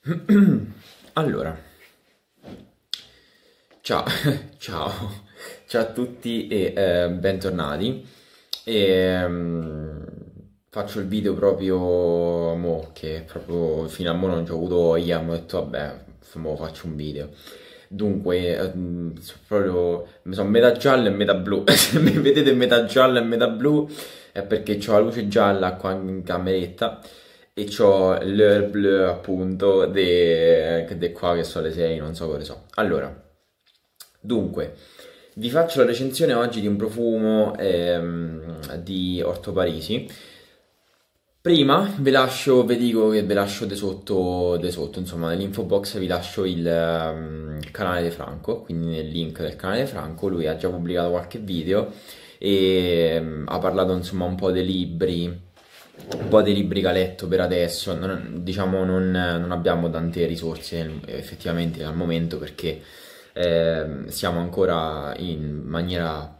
allora, ciao, ciao, ciao a tutti e eh, bentornati. E, um, faccio il video proprio mo, che proprio fino a mo non ci ho avuto mi ho detto vabbè, mo faccio un video. Dunque, um, mm, sono proprio, sono metà giallo e metà blu, se mi vedete metà giallo e metà blu è perché ho la luce gialla qua in cameretta e ho l'heure bleu appunto di qua che so le 6, non so cosa so. Allora, dunque, vi faccio la recensione oggi di un profumo ehm, di Orto Parisi. Prima ve lascio, vi dico che ve lascio di sotto, de sotto, insomma nell'info box vi lascio il, um, ehm, il canale di Franco, quindi nel link del canale di Franco, lui ha già pubblicato qualche video e um, ha parlato insomma un po' dei libri, un po' di libri che ha letto per adesso, non, diciamo non, non, abbiamo tante risorse effettivamente al momento perché eh, siamo ancora in maniera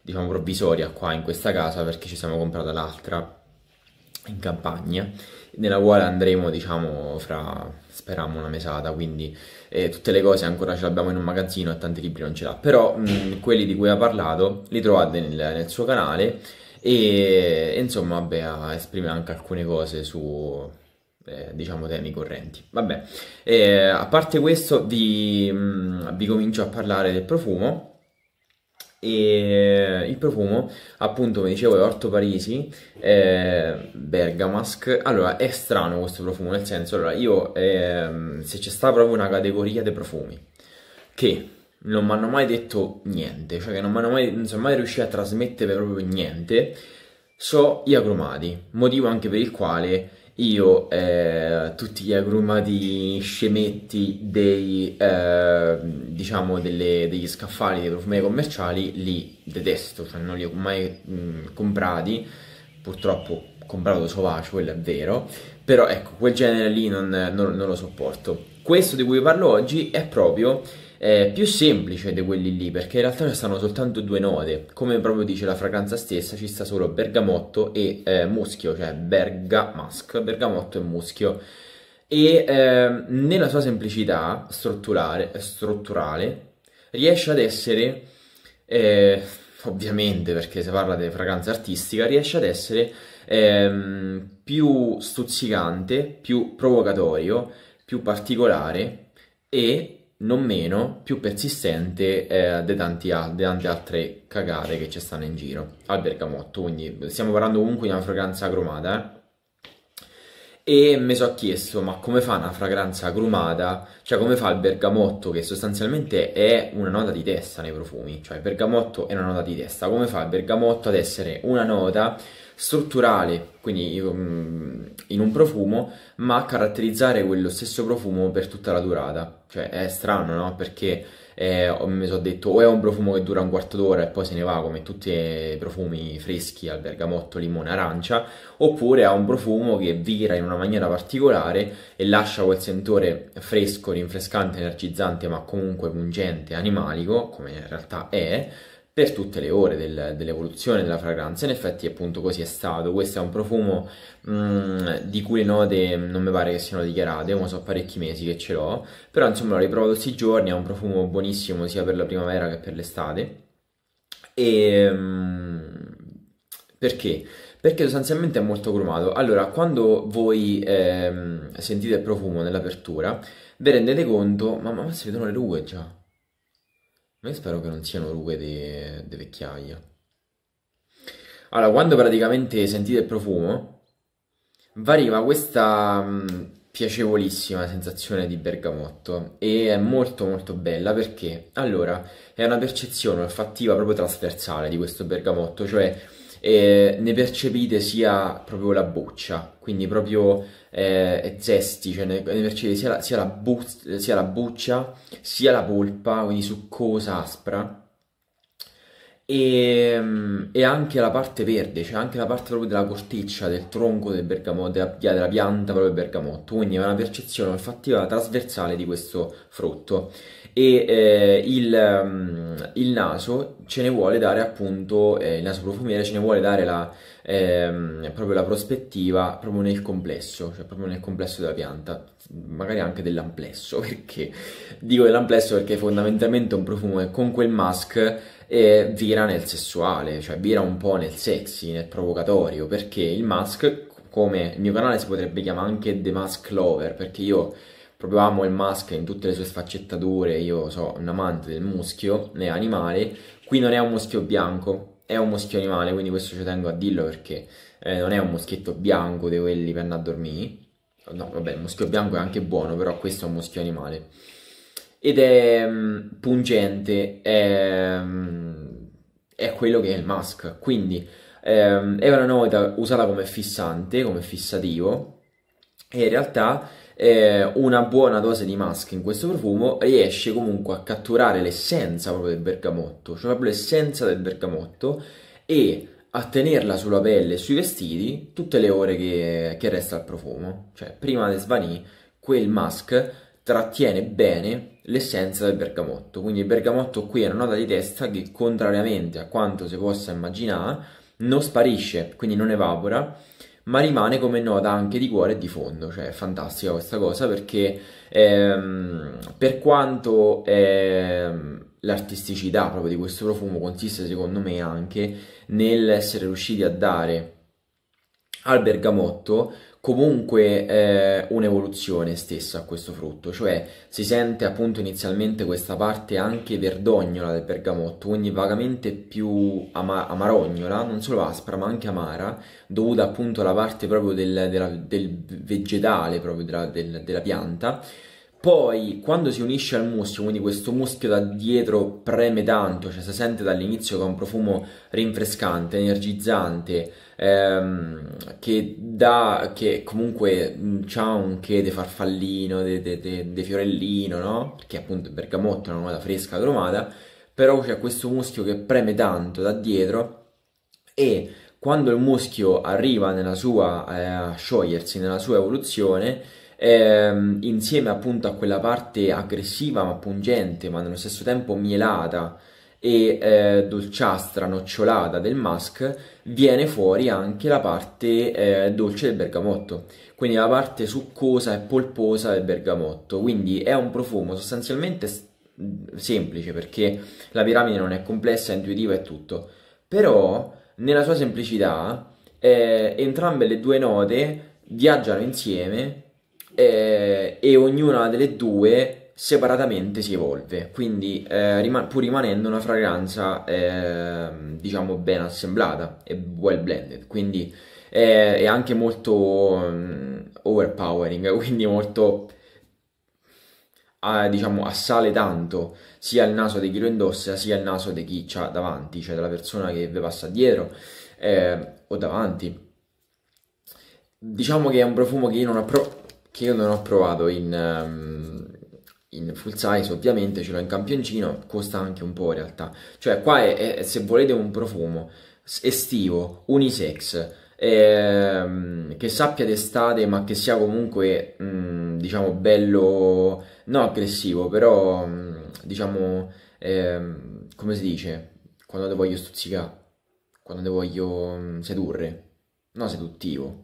diciamo provvisoria qua in questa casa perché ci siamo comprata l'altra in campagna nella quale andremo diciamo fra speriamo una mesata quindi eh, tutte le cose ancora ce le abbiamo in un magazzino e tanti libri non ce l'ha però mh, mm, quelli di cui ha parlato li trovate nel, nel suo canale e, insomma vabbè, esprime anche alcune cose su eh, diciamo temi correnti. Vabbè, eh, a parte questo vi, mm, vi comincio a parlare del profumo e il profumo appunto come dicevo è Orto Parisi eh, Bergamask allora è strano questo profumo nel senso allora io eh, se c'è sta proprio una categoria dei profumi che non mi hanno mai detto niente, cioè che non, mai, non sono mai riuscito a trasmettere proprio niente, so gli agrumati, motivo anche per il quale io eh, tutti gli agrumati scemetti dei, eh, diciamo delle, degli scaffali dei profumi commerciali li detesto, cioè non li ho mai mh, mm, comprati, purtroppo comprato Sovace, quello è vero, però ecco, quel genere lì non, non, non lo sopporto. Questo di cui vi parlo oggi è proprio eh, più semplice di quelli lì, perché in realtà ci stanno soltanto due note, come proprio dice la fragranza stessa, ci sta solo bergamotto e eh, muschio, cioè bergamask, bergamotto e muschio. E eh, nella sua semplicità strutturale, strutturale riesce ad essere, eh, ovviamente perché si parla di fragranza artistica, riesce ad essere ehm, più stuzzicante, più provocatorio, più particolare e non meno, più persistente eh, di tante altre cagate che ci stanno in giro al bergamotto. Quindi stiamo parlando comunque di una fragranza agrumata. Eh? E mi sono chiesto, ma come fa una fragranza agrumata? Cioè, come fa il bergamotto, che sostanzialmente è una nota di testa nei profumi? Cioè, il bergamotto è una nota di testa. Come fa il bergamotto ad essere una nota strutturale, quindi um, in un profumo, ma caratterizzare quello stesso profumo per tutta la durata. Cioè è strano, no? Perché eh, mi sono detto o è un profumo che dura un quarto d'ora e poi se ne va come tutti i profumi freschi al bergamotto, limone, arancia, oppure ha un profumo che vira in una maniera particolare e lascia quel sentore fresco, rinfrescante, energizzante, ma comunque pungente, animalico, come in realtà è, per tutte le ore del, dell'evoluzione della fragranza. In effetti, appunto, così è stato. Questo è un profumo mh, mm, di cui le note non mi pare che siano dichiarate, ma so parecchi mesi che ce l'ho. Però, insomma, l'ho riprovato i giorni. È un profumo buonissimo sia per la primavera che per l'estate. E mh, mm, perché? Perché sostanzialmente è molto grumato. Allora, quando voi ehm, sentite il profumo nell'apertura, vi rendete conto, mamma, ma si vedono le rughe già io spero che non siano rughe di vecchiaia. Allora, quando praticamente sentite il profumo, vi arriva questa mh, mm, piacevolissima sensazione di bergamotto e è molto molto bella perché, allora, è una percezione olfattiva proprio trasversale di questo bergamotto, cioè eh, ne percepite sia proprio la buccia, quindi proprio eh, zesti, cioè ne, ne percepite sia la, sia, la bu- sia la buccia, sia la polpa, quindi succosa, aspra, e, e, anche la parte verde, cioè anche la parte proprio della corteccia, del tronco del bergamotto, della, della pianta proprio del bergamotto, quindi è una percezione olfattiva trasversale di questo frutto e eh, il, mm, il, naso ce ne vuole dare appunto, eh, il naso profumiere ce ne vuole dare la, eh, proprio la prospettiva proprio nel complesso, cioè proprio nel complesso della pianta, magari anche dell'amplesso, perché dico dell'amplesso perché fondamentalmente è un profumo che con quel musk eh, vira nel sessuale, cioè vira un po' nel sexy, nel provocatorio, perché il mask, come il mio canale si potrebbe chiamare anche The Mask Lover, perché io proprio amo il mask in tutte le sue sfaccettature, io sono un amante del muschio né animale, qui non è un muschio bianco, è un muschio animale, quindi questo ci tengo a dirlo perché eh, non è un muschietto bianco di quelli per andare a dormire, no vabbè il muschio bianco è anche buono, però questo è un muschio animale ed è mh, mm, pungente, è, mh, mm, è, quello che è il mask. Quindi ehm, è una nota usata come fissante, come fissativo, e in realtà eh, una buona dose di mask in questo profumo riesce comunque a catturare l'essenza proprio del bergamotto, cioè proprio l'essenza del bergamotto e a tenerla sulla pelle e sui vestiti tutte le ore che, che resta il profumo. Cioè, prima di svanì, quel mask trattiene bene l'essenza del bergamotto. Quindi il bergamotto qui è una nota di testa che, contrariamente a quanto si possa immaginare, non sparisce, quindi non evapora, ma rimane come nota anche di cuore e di fondo, cioè è fantastica questa cosa perché ehm, per quanto ehm, l'artisticità proprio di questo profumo consiste secondo me anche nell'essere riusciti a dare al bergamotto comunque eh, un'evoluzione stessa a questo frutto, cioè si sente appunto inizialmente questa parte anche verdognola del bergamotto, quindi vagamente più ama- amarognola, non solo aspra ma anche amara, dovuta appunto alla parte proprio del, della, del vegetale, proprio della, del, della pianta poi quando si unisce al muschio, quindi questo muschio da dietro preme tanto, cioè si sente dall'inizio che ha un profumo rinfrescante, energizzante, ehm, che, dà, che comunque mm, ha un che di farfallino, di fiorellino, no? Perché appunto il bergamotto è una nota fresca, agrumata, però c'è questo muschio che preme tanto da dietro e quando il muschio arriva nella sua, eh, a sciogliersi, nella sua evoluzione, ehm, insieme appunto a quella parte aggressiva ma pungente, ma nello stesso tempo mielata e eh, dolciastra, nocciolata del mask, viene fuori anche la parte eh, dolce del bergamotto, quindi la parte succosa e polposa del bergamotto. Quindi è un profumo sostanzialmente semplice perché la piramide non è complessa, è intuitiva e tutto, però nella sua semplicità eh, entrambe le due note viaggiano insieme eh, e ognuna delle due separatamente si evolve, quindi eh, rima- pur rimanendo una fragranza eh, diciamo ben assemblata e well blended, quindi è, eh, è anche molto um, overpowering, quindi molto ah, diciamo assale tanto sia il naso di chi lo indossa sia il naso di chi c'ha davanti, cioè della persona che vi passa dietro eh, o davanti. Diciamo che è un profumo che io non approvo che io non ho provato in, ehm, in full size, ovviamente ce l'ho in campioncino, costa anche un po' in realtà. Cioè qua è, è se volete un profumo estivo, unisex, ehm, che sappia d'estate ma che sia comunque, mh, mm, diciamo, bello, non aggressivo, però, mh, mm, diciamo, ehm, come si dice, quando te voglio stuzzicare, quando te voglio mm, sedurre, no seduttivo,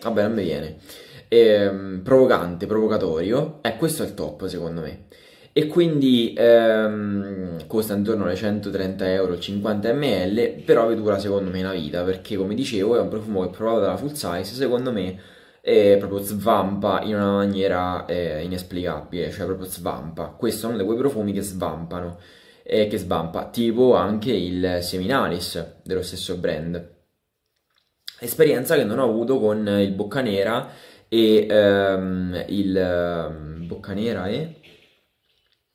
vabbè non mi viene ehm, provocante, provocatorio, eh, questo è il top secondo me. E quindi ehm, costa intorno alle 130 euro 50 ml, però vi dura secondo me una vita, perché come dicevo è un profumo che provato dalla full size, secondo me proprio svampa in una maniera eh, inesplicabile, cioè proprio svampa. Questo è uno di quei profumi che svampano, eh, che svampa, tipo anche il Seminalis dello stesso brand. Esperienza che non ho avuto con il Boccanera, e ehm, il ehm, Boccanera e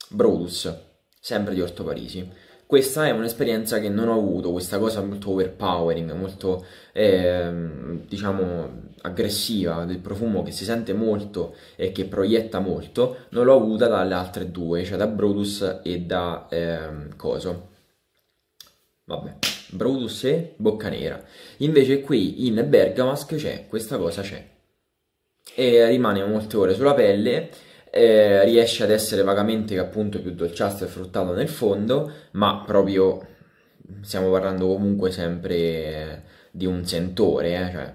Brodus, sempre di Orto Parisi. Questa è un'esperienza che non ho avuto, questa cosa molto overpowering, molto ehm, diciamo aggressiva del profumo che si sente molto e che proietta molto, non l'ho avuta dalle altre due, cioè da Brodus e da ehm, Coso. Vabbè. Brodus e Boccanera. Invece qui in Bergamask c'è, questa cosa c'è e rimane molte ore sulla pelle eh, riesce ad essere vagamente appunto più dolciastro e fruttato nel fondo ma proprio stiamo parlando comunque sempre di un sentore eh, cioè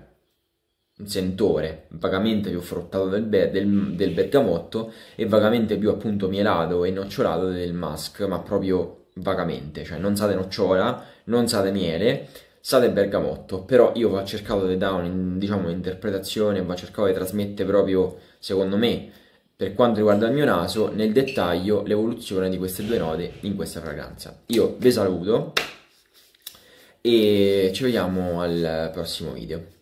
un sentore vagamente più fruttato del, be- del, del, bergamotto e vagamente più appunto mielato e nocciolato del musk ma proprio vagamente cioè non sa di nocciola non sa di miele Sale e bergamotto, però io ho cercato di dare diciamo, un'interpretazione, ho cercato di trasmettere proprio, secondo me, per quanto riguarda il mio naso, nel dettaglio l'evoluzione di queste due note in questa fragranza. Io vi saluto e ci vediamo al prossimo video.